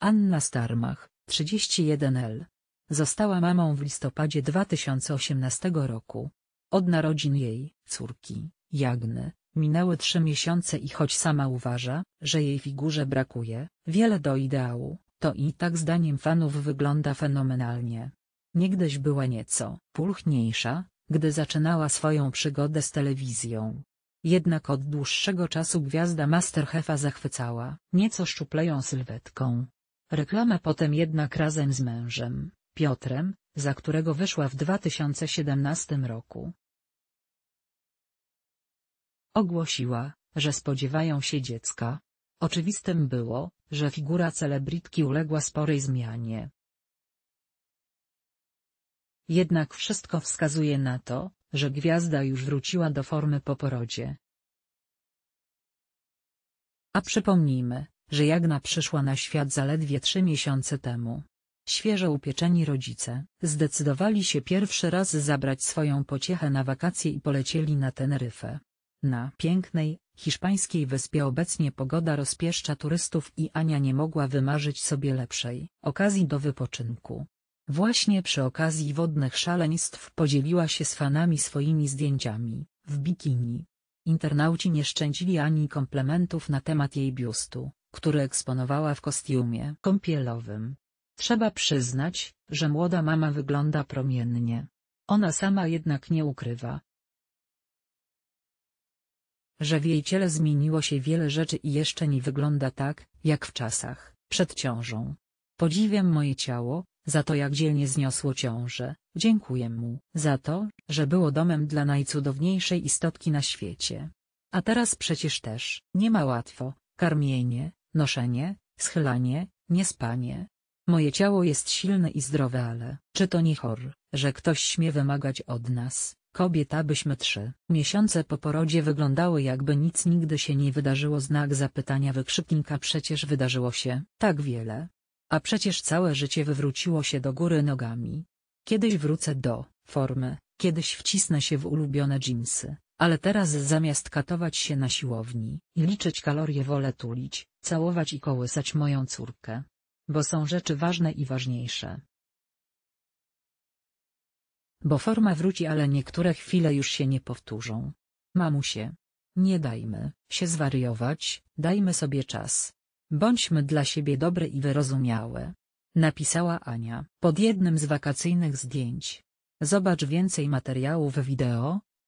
Anna Starmach, 31L. Została mamą w listopadzie 2018 roku. Od narodzin jej, córki, Jagny, minęły trzy miesiące i choć sama uważa, że jej figurze brakuje, wiele do ideału, to i tak zdaniem fanów wygląda fenomenalnie. Niegdyś była nieco pulchniejsza, gdy zaczynała swoją przygodę z telewizją. Jednak od dłuższego czasu gwiazda Masterchefa zachwycała, nieco szczupleją sylwetką, Reklama potem jednak razem z mężem, Piotrem, za którego wyszła w 2017 roku. Ogłosiła, że spodziewają się dziecka. Oczywistym było, że figura celebrytki uległa sporej zmianie. Jednak wszystko wskazuje na to, że gwiazda już wróciła do formy po porodzie. A przypomnijmy, że Jagna przyszła na świat zaledwie trzy miesiące temu. Świeżo upieczeni rodzice zdecydowali się pierwszy raz zabrać swoją pociechę na wakacje i polecieli na Teneryfę. Na pięknej, hiszpańskiej wyspie obecnie pogoda rozpieszcza turystów i Ania nie mogła wymarzyć sobie lepszej okazji do wypoczynku. Właśnie przy okazji wodnych szaleństw podzieliła się z fanami swoimi zdjęciami, w bikini. Internauci nie szczędzili ani komplementów na temat jej biustu. Które eksponowała w kostiumie kąpielowym. Trzeba przyznać, że młoda mama wygląda promiennie. Ona sama jednak nie ukrywa, że w jej ciele zmieniło się wiele rzeczy i jeszcze nie wygląda tak, jak w czasach, przed ciążą. Podziwiam moje ciało, za to jak dzielnie zniosło ciążę, dziękuję mu, za to, że było domem dla najcudowniejszej istotki na świecie. A teraz przecież też, nie ma łatwo, karmienie, noszenie, schylanie, niespanie. Moje ciało jest silne i zdrowe, ale czy to nie chor, że ktoś śmie wymagać od nas, kobieta byśmy trzy miesiące po porodzie wyglądały jakby nic nigdy się nie wydarzyło znak zapytania wykrzyknika przecież wydarzyło się tak wiele. A przecież całe życie wywróciło się do góry nogami. Kiedyś wrócę do formy, kiedyś wcisnę się w ulubione dżinsy, ale teraz zamiast katować się na siłowni i liczyć kalorie wolę tulić, całować i kołysać moją córkę. Bo są rzeczy ważne i ważniejsze. Bo forma wróci ale niektóre chwile już się nie powtórzą. Mamusie. Nie dajmy się zwariować, dajmy sobie czas. Bądźmy dla siebie dobre i wyrozumiałe. Napisała Ania pod jednym z wakacyjnych zdjęć. Zobacz więcej materiałów wideo,